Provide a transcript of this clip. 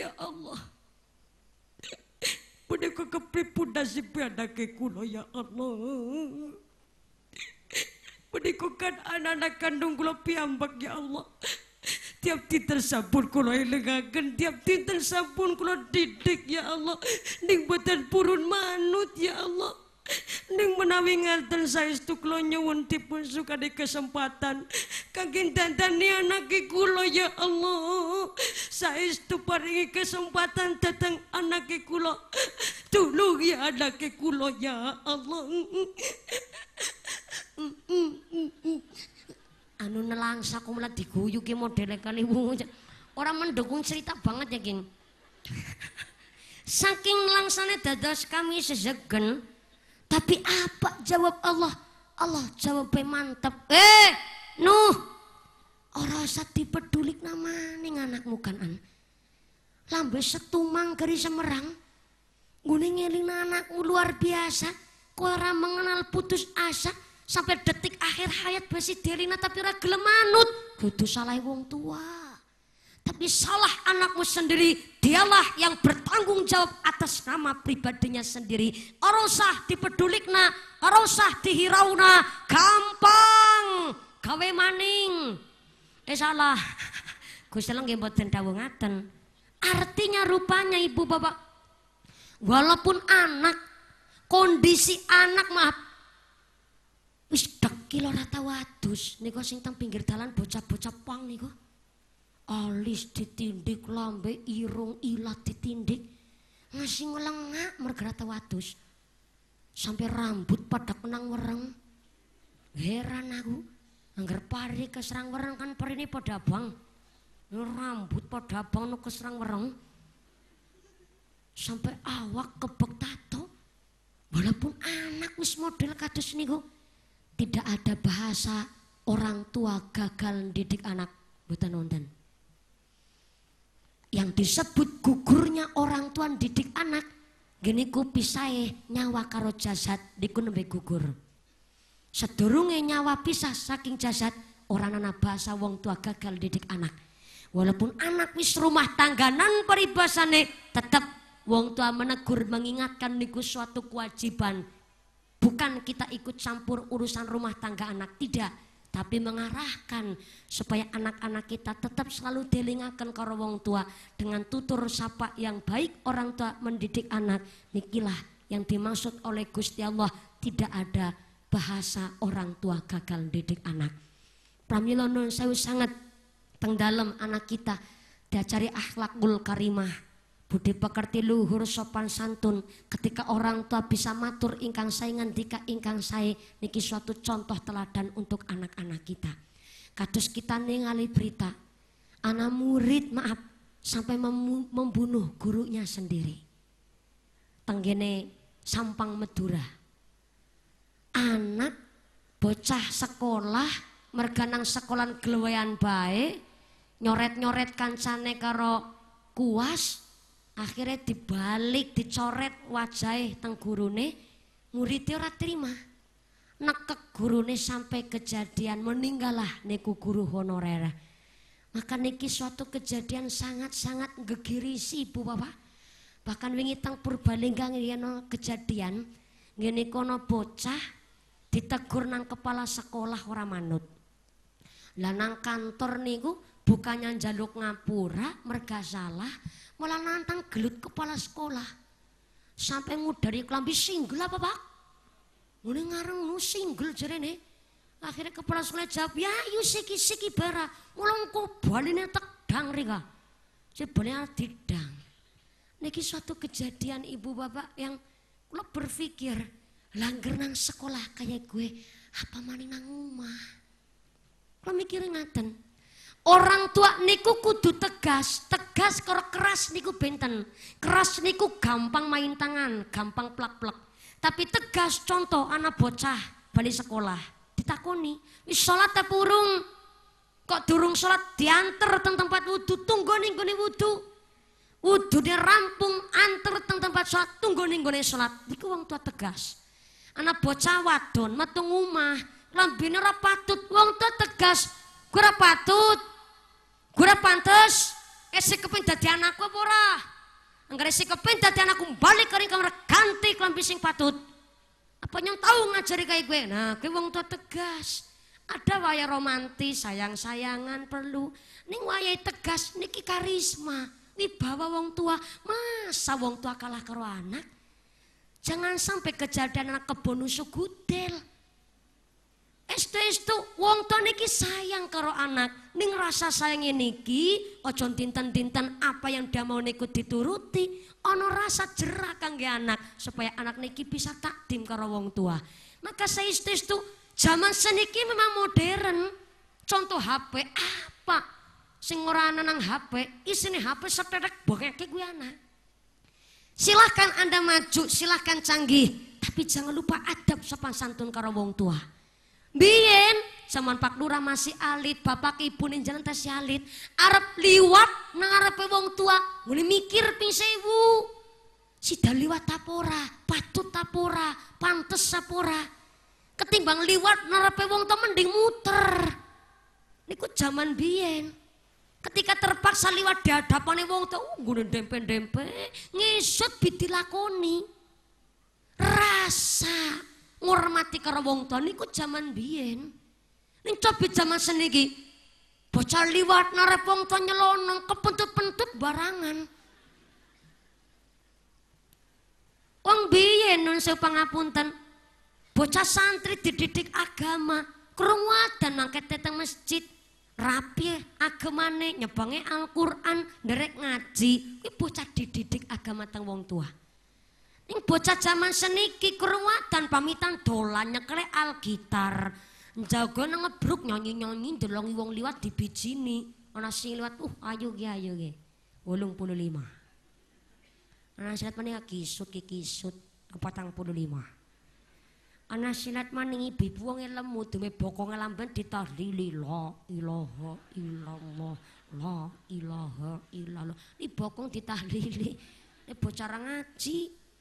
Ya Allah. Bunda kekepripun nasib anaknya ya Allah. Menikukan anak-anak kandung kulo piambak ya Allah. Tiap tinter sabun kulo elengaken, tiap tinter sabun kulo didik ya Allah. Ning buatan purun manut ya Allah. Ning menawi ngerten saestu kula tipu suka di kesempatan kaging dandani anak kula ya Allah saestu paringi kesempatan dateng anak kula tulung ya anak kula ya Allah anu nelangsa kumula diguyu ki modele kali wungu orang mendukung cerita banget ya geng saking nelangsane dadas kami sesegen tapi apa jawab Allah Allah jawabnya mantep eh Nuh, ora usah dipedulik nama namane anakmu kan an. Lambe setumang keri Semerang. Ngene ngeling anakmu luar biasa. kau ora mengenal putus asa sampai detik akhir hayat Besi dirina tapi ora gelem manut. Kudu salah wong tua tapi salah anakmu sendiri dialah yang bertanggung jawab atas nama pribadinya sendiri orang usah dipedulikna orang usah dihirauna gampang kawe maning eh salah gusti lo ngebut ngaten artinya rupanya ibu bapak walaupun anak kondisi anak maaf wis deki lo rata wadus niko sing teng pinggir dalan bocah-bocah pang niko alis ditindik lambe irung ilat ditindik ngasih ngelengak mergerata wadus sampai rambut pada kenang wereng heran aku Angger pari keserang wereng kan perine padha abang. Rambut padha abang nu keserang wereng. Sampai awak kebek tato. Walaupun anak wis model kados niku tidak ada bahasa orang tua gagal didik anak buatan wonten. Yang disebut gugurnya orang tua didik anak gini ku pisai nyawa karo jasad diku nembe gugur. Sedurunge nyawa pisah saking jasad orang anak bahasa wong tua gagal didik anak. Walaupun anak wis rumah tangga nan peribasane tetap wong tua menegur mengingatkan niku suatu kewajiban. Bukan kita ikut campur urusan rumah tangga anak, tidak tapi mengarahkan supaya anak-anak kita tetap selalu dilingakan karo wong tua dengan tutur sapa yang baik orang tua mendidik anak nikilah yang dimaksud oleh Gusti Allah tidak ada bahasa orang tua gagal didik anak. Pramilo nun saya sangat tengdalem anak kita dia diajari akhlakul karimah, budi pekerti luhur sopan santun. Ketika orang tua bisa matur ingkang saingan dika ingkang saya niki suatu contoh teladan untuk anak-anak kita. Kados kita ningali berita, anak murid maaf sampai membunuh gurunya sendiri. Tenggene Sampang Medura anak bocah sekolah merganang sekolah gelewayan baik nyoret-nyoret kancane karo kuas akhirnya dibalik dicoret wajahe teng gurune muridnya ora terima nekek gurune sampai kejadian meninggallah niku guru honorer maka niki suatu kejadian sangat-sangat gegirisi ibu bapak bahkan wingi teng purbalingga ngene kejadian ngene kono bocah ditegur nang kepala sekolah orang manut. Lah nang kantor niku bukannya jaluk ngapura merga salah, malah nantang gelut kepala sekolah. Sampai ngudari kelambi single apa, Pak? Ini ngareng nu single nih. Akhirnya kepala sekolah jawab, "Ya, yu siki-siki bara, ngulungku baline tekdang rika." Sebenarnya tidak. Niki suatu kejadian ibu bapak yang lo berpikir Langger nang sekolah kayak gue apa maning nang rumah. Kalau mikirin ngaten. Orang tua niku kudu tegas, tegas karo keras niku benten. Keras niku gampang main tangan, gampang plak-plak. Tapi tegas contoh anak bocah balik sekolah ditakoni, wis tak burung? Kok durung sholat diantar tentang tempat wudu, tunggu gue wudhu wudhu dia rampung antar teng tempat sholat tunggu nih sholat, sholat Niku wong tua tegas. anak bocah wadon metu ngomah lambene ora patut wong tuh tegas gue ora patut gue ora pantes esik eh, kepen dadi anakku apa ora angger esik kepen dadi anakku balik kari kamar ganti klambi sing patut apa nyong tau ngajari kayak gue nah gue wong tuh tegas ada waya romantis sayang sayangan perlu ning waya tegas niki karisma wibawa wong tua masa wong tua kalah karo anak Jangan sampai kejadian anak kebun sugudel. Estu-estu wong tua niki sayang karo anak. Ning rasa sayang niki ojo tinten-tinten apa yang dia mau niku dituruti. Ono rasa jerak kangge anak supaya anak niki bisa takdim karo wong tua. Maka saya istu zaman seniki memang modern. Contoh HP apa? Sing ora nang HP, isine HP setetek bokeke kuwi anak. Silahkan Anda maju, silahkan canggih. Tapi jangan lupa adab sopan santun karo wong tua. bien zaman Pak Lurah masih alit, bapak ibu ini jalan tas alit, Arab liwat ngarep wong tua, mulai mikir ping ibu Sida liwat tapora, patut tapora, pantes sapora. Ketimbang liwat ngarep wong tua mending muter. ini Niku zaman bien Ketika terpaksa liwat di hadapane wong tuh, oh, uh, nggunen dempe-dempe, ngisut lakoni. Rasa ngormati karo wong tua niku zaman biyen. Ning coba zaman seniki bocah liwat narep wong tua nyelonong kepentut-pentut barangan. Wong biyen nun pangapunten. Bocah santri dididik agama, kerumah dan mangket tetang masjid. rapi agamane nyebange Al-Qur'an nderek ngaji iki bocah dididik agama teng wong tua ning bocah zaman seniki kerwatan pamitan dolan nyekle Al-Gitar njago ngebruk nyanyi-nyanyi ndelongi wong liwat dibijini ana sing liwat uh ayo ge ayo ge 85 ana sing meneh kisut ki kisut 45 ana silat maning ibu wong lemu dume bokonge lamben ditahlili la ilaha illallah la ilaha illallah ni bokong ditahlili ni bocah ngaji